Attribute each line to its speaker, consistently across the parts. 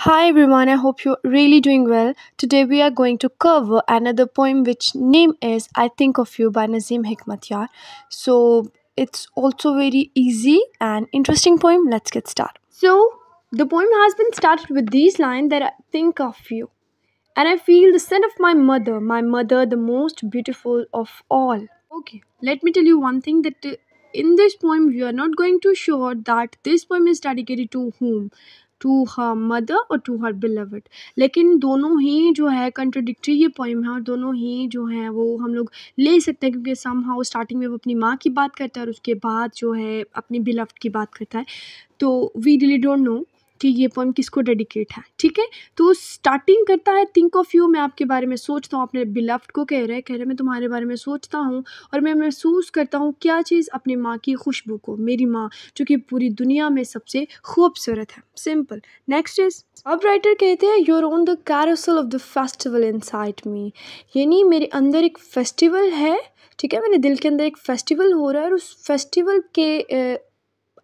Speaker 1: Hi everyone, I hope you're really doing well. Today we are going to cover another poem which name is I Think of You by Nazim Hikmat So it's also very easy and interesting poem. Let's get started. So the poem has been started with these lines that I think of you. And I feel the scent of my mother, my mother the most beautiful of all. Okay, let me tell you one thing that uh, in this poem we are not going to show that this poem is dedicated to whom to her mother और to her beloved लेकिन दोनों ही जो है कंट्रोडिक्ट्री ये poem है और दोनों ही जो है वो हम लोग ले सकते हैं क्योंकि सम हाउ स्टार्टिंग में वो अपनी माँ की बात करता है और उसके बाद जो है अपनी बिलवड की बात करता है तो वी रिली डोंट नो कि ये पोम किसको डेडिकेट है ठीक है तो स्टार्टिंग करता है थिंक ऑफ यू मैं आपके बारे में सोचता हूँ अपने बिलफ्ट को कह रहा है कह रहा है मैं तुम्हारे बारे में सोचता हूँ और मैं महसूस करता हूँ क्या चीज़ अपनी माँ की खुशबू को मेरी माँ जो कि पूरी दुनिया में सबसे खूबसूरत है सिंपल नेक्स्ट इज अब राइटर कहते हैं you're on the carousel of the festival inside me यानी मेरे अंदर एक फेस्टिवल है ठीक है मेरे दिल के अंदर एक फेस्टिवल हो रहा है और उस फेस्टिवल के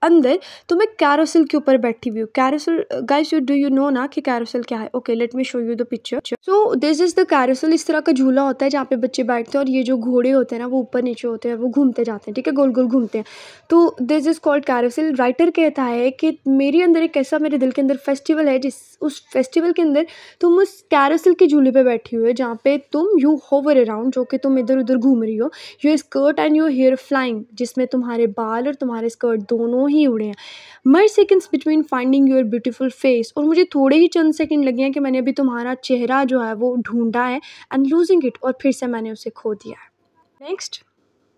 Speaker 1: अंदर तो मैं कैरोसिल के ऊपर बैठी हुई हूँ carousel guys you do you know ना कि कैरोसिल क्या है okay let me show you the picture so this is the carousel इस तरह का झूला होता है जहाँ पे बच्चे बैठते हैं और ये जो घोड़े होते हैं ना वो ऊपर नीचे होते हैं वो घूमते जाते हैं ठीक है गोल गोल घूमते हैं तो this is called carousel writer कहता है कि मेरे अंदर एक ऐसा मेरे दिल के अंदर फेस्टिवल है जिस उस फेस्टिवल के अंदर तुम उस कैरोसिल के झूले पर बैठी हुए जहाँ पे तुम यू होवर अराउंड जो कि तुम इधर उधर घूम रही हो you skirt and your hair flying जिसमें तुम्हारे बाल और तुम्हारे स्कर्ट दोनों ही उड़े हैं mere seconds between finding your beautiful face और मुझे थोड़े ही चंद सेकेंड लगे हैं कि मैंने अभी तुम्हारा चेहरा जो है वो ढूंढा है एंड लूजिंग इट और फिर से मैंने उसे खो दिया है नेक्स्ट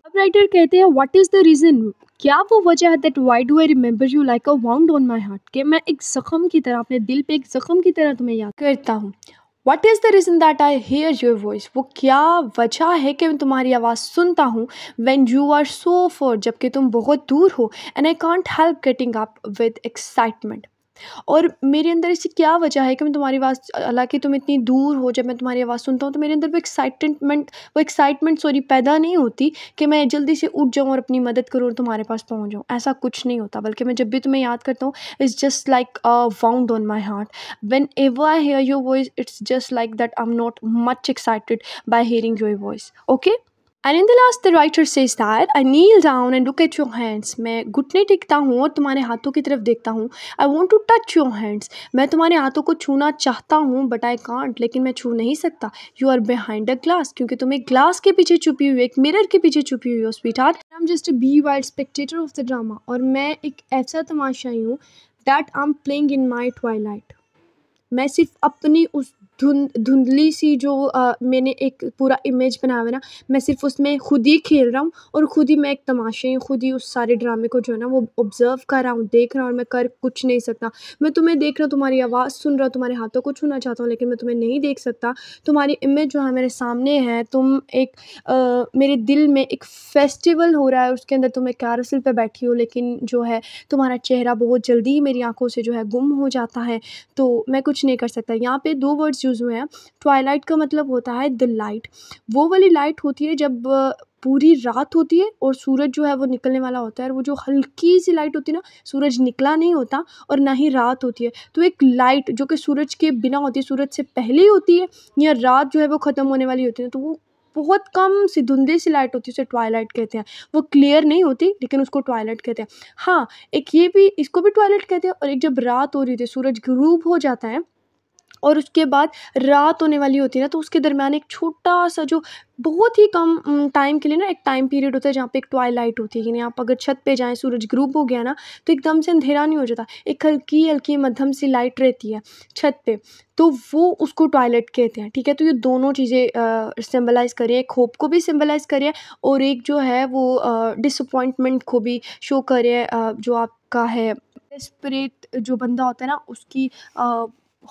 Speaker 1: अब राइटर कहते हैं व्हाट इज़ द रीज़न क्या वो वजह है that why do I remember you like a wound on my heart कि मैं एक जख्म की तरह अपने दिल पे एक जख्म की तरह तुम्हें याद करता हूँ what is the reason that I hear your voice वो क्या वजह है कि मैं तुम्हारी आवाज़ सुनता हूँ when you are so for जबकि तुम बहुत दूर हो and I can't help getting up with excitement और मेरे अंदर इसकी क्या वजह है कि मैं तुम्हारी आवाज़ हालाँकि तुम इतनी दूर हो जब मैं तुम्हारी आवाज़ सुनता हूँ तो मेरे अंदर वो एक्साइटमेंट वो एक्साइटमेंट सॉरी पैदा नहीं होती कि मैं जल्दी से उठ जाऊँ और अपनी मदद करूँ और तुम्हारे पास पहुँच जाऊँ ऐसा कुछ नहीं होता बल्कि मैं जब भी तुम्हें याद करता हूँ it's just like a wound on my heart whenever I hear your voice it's just like that I am not much excited by hearing your voice okay and in the last the writer says star I kneel down and look at your hands मैं घुटने टिकता हूँ और तुम्हारे हाथों की तरफ देखता हूँ I want to touch your hands मैं तुम्हारे हाथों को छूना चाहता हूँ बट आई कांट लेकिन मैं छू नहीं सकता you are behind a glass क्योंकि तुम एक ग्लास के पीछे छुपी हुई एक मिरर के पीछे छुपी हुई हो sweet heart I am just be wide spectator of the drama और मैं एक ऐसा तमाशाई हूँ that I am playing in my twilight मैं सिर्फ अपनी उस धुंध धुंधली सी जो मैंने एक पूरा इमेज बनाया हुआ ना मैं सिर्फ उसमें खुद ही खेल रहा हूँ और खुद ही मैं एक तमाशे ही खुद ही उस सारे ड्रामे को जो है ना वो ऑब्ज़र्व कर रहा हूँ देख रहा हूँ और मैं कर कुछ नहीं सकता मैं तुम्हें देख रहा हूँ तुम्हारी आवाज़ सुन रहा हूँ तुम्हारे हाथों को छूना चाहता हूँ लेकिन मैं तुम्हें नहीं देख सकता तुम्हारी इमेज जो है मेरे सामने है तुम एक आ, मेरे दिल में एक फेस्टिवल हो रहा है उसके अंदर तुम एक कैरसिल पर बैठी हो लेकिन जो है तुम्हारा चेहरा बहुत जल्दी ही मेरी आंखों से जो है गुम हो जाता है तो मैं कुछ नहीं कर सकता यहाँ पर दो वर्ड्स यूज़ हुए हैं ट्वाइलाइट का मतलब होता है द लाइट वो वाली लाइट होती है जब पूरी रात होती है और सूरज जो है वो निकलने वाला होता है और वो जो हल्की सी लाइट होती है ना सूरज निकला नहीं होता और ना ही रात होती है तो एक लाइट जो कि सूरज के बिना होती है सूरज से पहले होती है या रात जो है वो ख़त्म होने वाली होती है तो वो बहुत कम सी धुंधली सी लाइट होती है उसे ट्वाइलाइट कहते हैं वो क्लियर नहीं होती लेकिन उसको ट्वाइलाइट कहते हैं हाँ एक ये भी इसको भी ट्वाइलाइट कहते हैं और एक जब रात हो रही थी सूरज ग्रूब हो जाता है और उसके बाद रात होने वाली होती है ना तो उसके दरमियान एक छोटा सा जो बहुत ही कम टाइम के लिए ना एक टाइम पीरियड होता है जहाँ पे एक ट्वाइलाइट होती है यानी आप अगर छत पे जाएं सूरज ग्रूप हो गया ना तो एकदम से अंधेरा नहीं हो जाता एक हल्की हल्की मध्यम सी लाइट रहती है छत पे तो वो उसको टॉयलेट कहते हैं ठीक है तो ये दोनों चीज़ें सिंबलाइज़ करें एक होप को भी सिम्बलाइज़ करें और एक जो है वो डिसअपॉइंटमेंट को भी शो करें जो आपका है स्प्रेट जो बंदा होता है ना उसकी आ,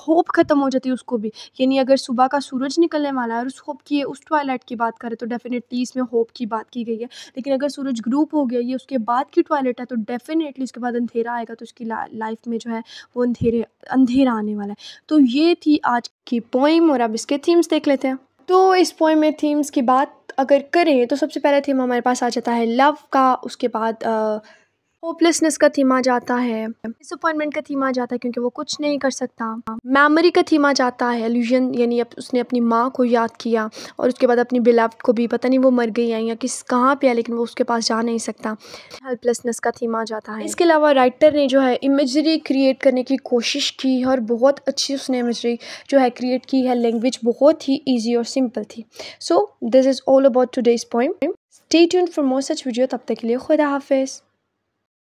Speaker 1: होप ख़त्म हो जाती है उसको भी यानी अगर सुबह का सूरज निकलने वाला है और उस होप की उस टॉयलेट की बात करें तो डेफिनेटली इसमें होप की बात की गई है लेकिन अगर सूरज ग्रूप हो गया ये उसके बाद की टॉयलेट है तो डेफिनेटली इसके बाद अंधेरा आएगा तो उसकी लाइफ में जो है वो अंधेरे अंधेरा आने वाला है तो ये थी आज की पोइम और अब इसके थीम्स देख लेते हैं तो इस पोइम में थीम्स की बात अगर करें तो सबसे पहला थीम हमारे पास आ जाता है लव का उसके बाद आ, होपलेसनेस का थीम आ जाता है डिसअपॉइंटमेंट का थीम आ जाता है क्योंकि वो कुछ नहीं कर सकता मेमोरी का थीम आ जाता है एल्यूजन यानी उसने अपनी माँ को याद किया और उसके बाद अपनी बिलाव को भी पता नहीं वो मर गई है या किस कहाँ पे है लेकिन वो उसके पास जा नहीं सकता हेल्पलेसनेस का थीम आ जाता है इसके अलावा राइटर ने जो है इमेजरी क्रिएट करने की कोशिश की और बहुत अच्छी उसने इमेजरी जो है क्रिएट की है लैंग्वेज बहुत ही ईजी और सिंपल थी so this is all about today's point stay tune for more such video तब तक के लिए खुदा हाफिज़